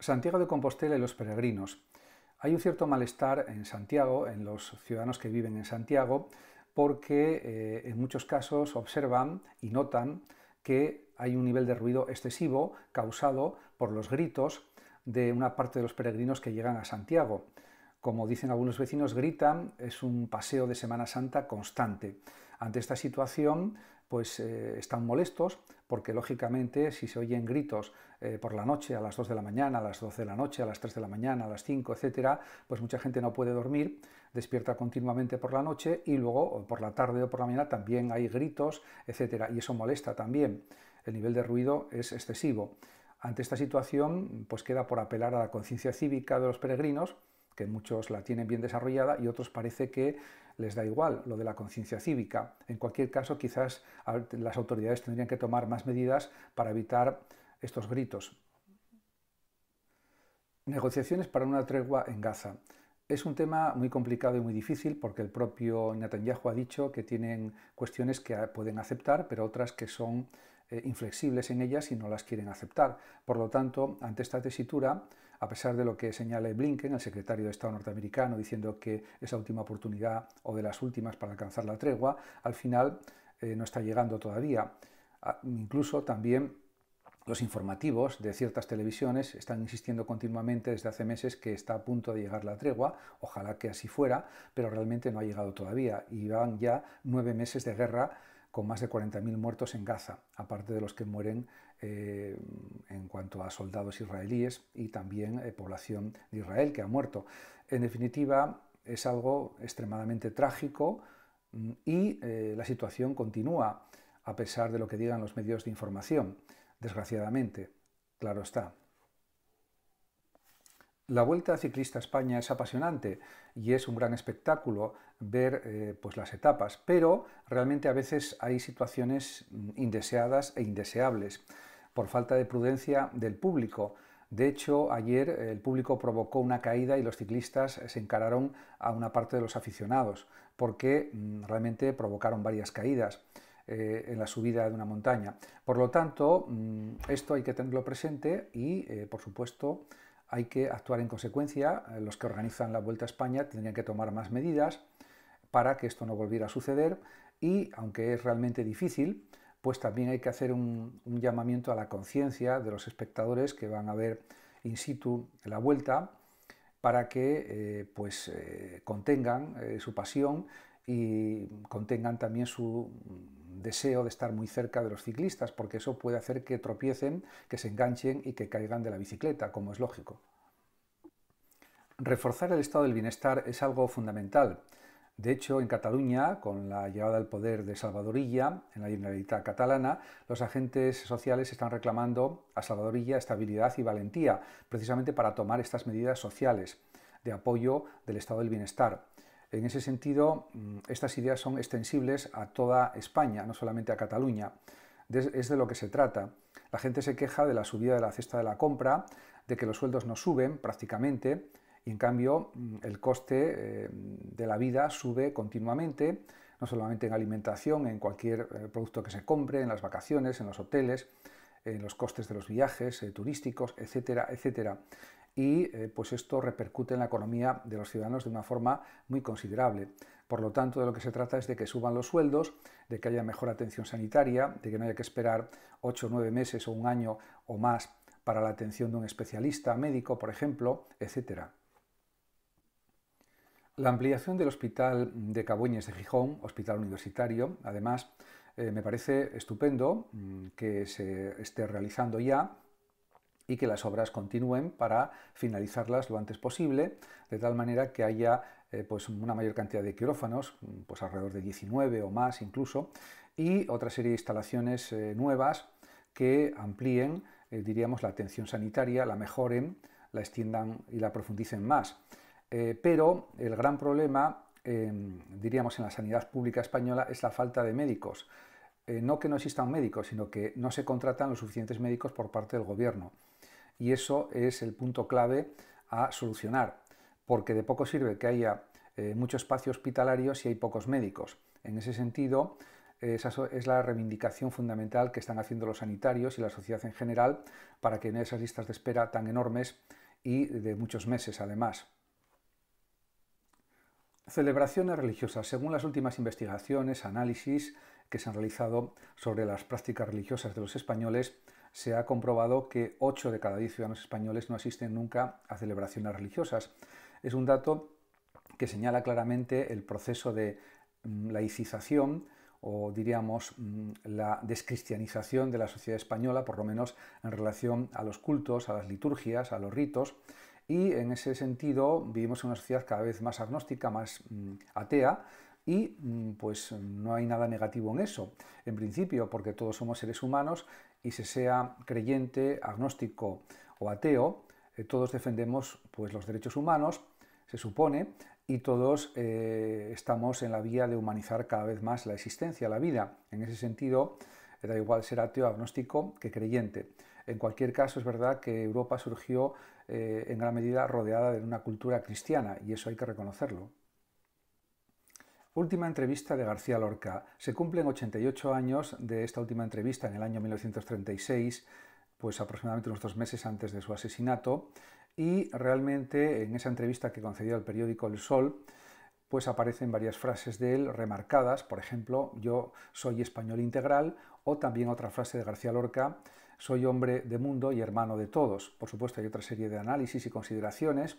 Santiago de Compostela y los peregrinos. Hay un cierto malestar en Santiago, en los ciudadanos que viven en Santiago, porque eh, en muchos casos observan y notan que hay un nivel de ruido excesivo causado por los gritos de una parte de los peregrinos que llegan a Santiago. Como dicen algunos vecinos, gritan, es un paseo de Semana Santa constante. Ante esta situación, pues eh, están molestos porque lógicamente si se oyen gritos eh, por la noche a las 2 de la mañana, a las 12 de la noche, a las 3 de la mañana, a las 5, etc., pues mucha gente no puede dormir, despierta continuamente por la noche y luego por la tarde o por la mañana también hay gritos, etc., y eso molesta también. El nivel de ruido es excesivo. Ante esta situación, pues queda por apelar a la conciencia cívica de los peregrinos que muchos la tienen bien desarrollada y otros parece que les da igual lo de la conciencia cívica. En cualquier caso, quizás las autoridades tendrían que tomar más medidas para evitar estos gritos. Negociaciones para una tregua en Gaza. Es un tema muy complicado y muy difícil porque el propio Netanyahu ha dicho que tienen cuestiones que pueden aceptar, pero otras que son eh, inflexibles en ellas y no las quieren aceptar. Por lo tanto, ante esta tesitura, a pesar de lo que señale Blinken, el secretario de Estado norteamericano, diciendo que esa última oportunidad o de las últimas para alcanzar la tregua, al final eh, no está llegando todavía. Ah, incluso también los informativos de ciertas televisiones están insistiendo continuamente desde hace meses que está a punto de llegar la tregua, ojalá que así fuera, pero realmente no ha llegado todavía y van ya nueve meses de guerra con más de 40.000 muertos en Gaza, aparte de los que mueren eh, en cuanto a soldados israelíes y también eh, población de Israel que ha muerto. En definitiva, es algo extremadamente trágico mm, y eh, la situación continúa a pesar de lo que digan los medios de información, desgraciadamente, claro está. La Vuelta Ciclista a España es apasionante y es un gran espectáculo ver pues, las etapas, pero realmente a veces hay situaciones mm, indeseadas e indeseables por falta de prudencia del público. De hecho, ayer eh, el público provocó una caída y los ciclistas eh, se encararon a una parte de los aficionados, porque mm, realmente provocaron varias caídas eh, en la subida de una montaña. Por lo tanto, mm, esto hay que tenerlo presente y, por supuesto, hay que actuar en consecuencia. Los que organizan la Vuelta a España tendrían que tomar más medidas para que esto no volviera a suceder y, aunque es realmente difícil, pues también hay que hacer un, llamamiento a la conciencia de los espectadores que van a ver in situ la vuelta para que eh, pues, eh, contengan eh, su pasión y contengan también su deseo de estar muy cerca de los ciclistas, porque eso puede hacer que tropiecen, que se enganchen y que caigan de la bicicleta, como es lógico. Reforzar el estado del bienestar es algo fundamental. De hecho, en Cataluña, con la llegada al poder de Salvadorilla en la Generalitat catalana, los agentes sociales están reclamando a Salvadorilla estabilidad y valentía, precisamente para tomar estas medidas sociales de apoyo del estado del bienestar. En ese sentido, mm, estas ideas son extensibles a toda España, no solamente a Cataluña. Es de lo que se trata. La gente se queja de la subida de la cesta de la compra, de que los sueldos no suben prácticamente, y en cambio mm, el coste eh, de la vida sube continuamente, no solamente en alimentación, en cualquier eh, producto que se compre, en las vacaciones, en los hoteles, en los costes de los viajes eh, turísticos, etcétera, etcétera. Y eh, pues esto repercute en la economía de los ciudadanos de una forma muy considerable. Por lo tanto, de lo que se trata es de que suban los sueldos, de que haya mejor atención sanitaria, de que no haya que esperar 8 o 9 meses o un año o más para la atención de un especialista médico, por ejemplo, etcétera. La ampliación del hospital de Cabueñes de Gijón, hospital universitario, además, eh, me parece estupendo mm, que se esté realizando ya y que las obras continúen para finalizarlas lo antes posible, de tal manera que haya eh, pues una mayor cantidad de quirófanos, mm, pues alrededor de 19 o más incluso, y otra serie de instalaciones eh, nuevas que amplíen, diríamos, la atención sanitaria, la mejoren, la extiendan y la profundicen más. Eh, pero el gran problema, em, diríamos, en la sanidad pública española es la falta de médicos. Eh, no que no existan médicos, sino que no se contratan los suficientes médicos por parte del gobierno. Y eso es el punto clave a solucionar, porque de poco sirve que haya eh, mucho espacio hospitalario si hay pocos médicos. En ese sentido, esa es la reivindicación fundamental que están haciendo los sanitarios y la sociedad en general para que no haya esas listas de espera tan enormes y de muchos meses además. Celebraciones religiosas. Según las últimas investigaciones, análisis que se han realizado sobre las prácticas religiosas de los españoles, se ha comprobado que 8 de cada 10 ciudadanos españoles no asisten nunca a celebraciones religiosas. Es un dato que señala claramente el proceso de mm, laicización o diríamos mm, la descristianización de la sociedad española, por lo menos en relación a los cultos, a las liturgias, a los ritos, y en ese sentido vivimos en una sociedad cada vez más agnóstica, más mm, atea, y mm, pues no hay nada negativo en eso, en principio, porque todos somos seres humanos y se sea creyente, agnóstico o ateo, eh, todos defendemos pues, los derechos humanos, se supone, y todos eh, estamos en la vía de humanizar cada vez más la existencia, la vida. En ese sentido, eh, da igual ser ateo, agnóstico que creyente. En cualquier caso, es verdad que Europa surgió eh, en gran medida rodeada de una cultura cristiana, y eso hay que reconocerlo. Última entrevista de García Lorca. Se cumplen 88 años de esta última entrevista en el año 1936, pues aproximadamente unos dos meses antes de su asesinato, y realmente en esa entrevista que concedió al periódico El Sol, pues aparecen varias frases de él remarcadas, por ejemplo, yo soy español integral, o también otra frase de García Lorca, soy hombre de mundo y hermano de todos. Por supuesto, hay otra serie de análisis y consideraciones.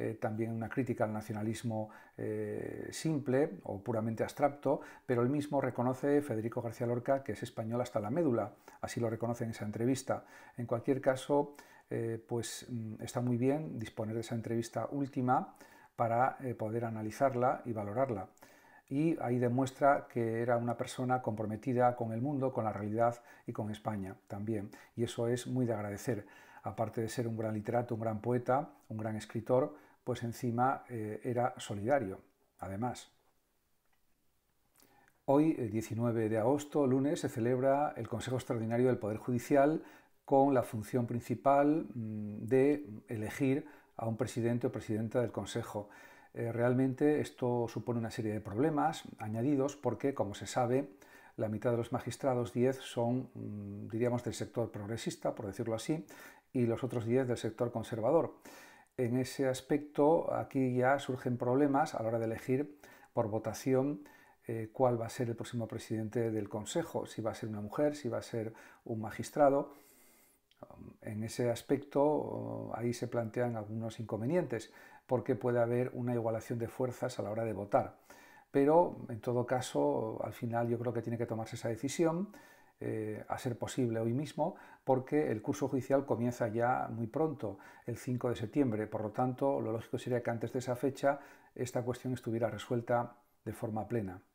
Eh, también una crítica al nacionalismo eh, simple o puramente abstracto, pero él mismo reconoce, Federico García Lorca, que es español hasta la médula, así lo reconoce en esa entrevista. En cualquier caso, eh, pues mm, está muy bien disponer de esa entrevista última para poder analizarla y valorarla y ahí demuestra que era una persona comprometida con el mundo, con la realidad y con España también. Y eso es muy de agradecer. Aparte de ser un gran literato, un gran poeta, un gran escritor, pues encima eh, era solidario, además. Hoy, el eh, 19 de agosto, lunes, se celebra el Consejo Extraordinario del Poder Judicial con la función principal mm, de elegir a un presidente o presidenta del Consejo. Eh, realmente esto supone una serie de problemas añadidos porque, como se sabe, la mitad de los magistrados, 10, son, mm, diríamos, del sector progresista, por decirlo así, y los otros 10 del sector conservador. En ese aspecto, aquí ya surgen problemas a la hora de elegir por votación eh, cuál va a ser el próximo presidente del Consejo, si va a ser una mujer, si va a ser un magistrado. En ese aspecto, oh, ahí se plantean algunos inconvenientes porque puede haber una igualación de fuerzas a la hora de votar. Pero, en todo caso, al final yo creo que tiene que tomarse esa decisión, eh, a ser posible hoy mismo, porque el curso judicial comienza ya muy pronto, el 5 de septiembre. Por lo tanto, lo lógico sería que antes de esa fecha esta cuestión estuviera resuelta de forma plena.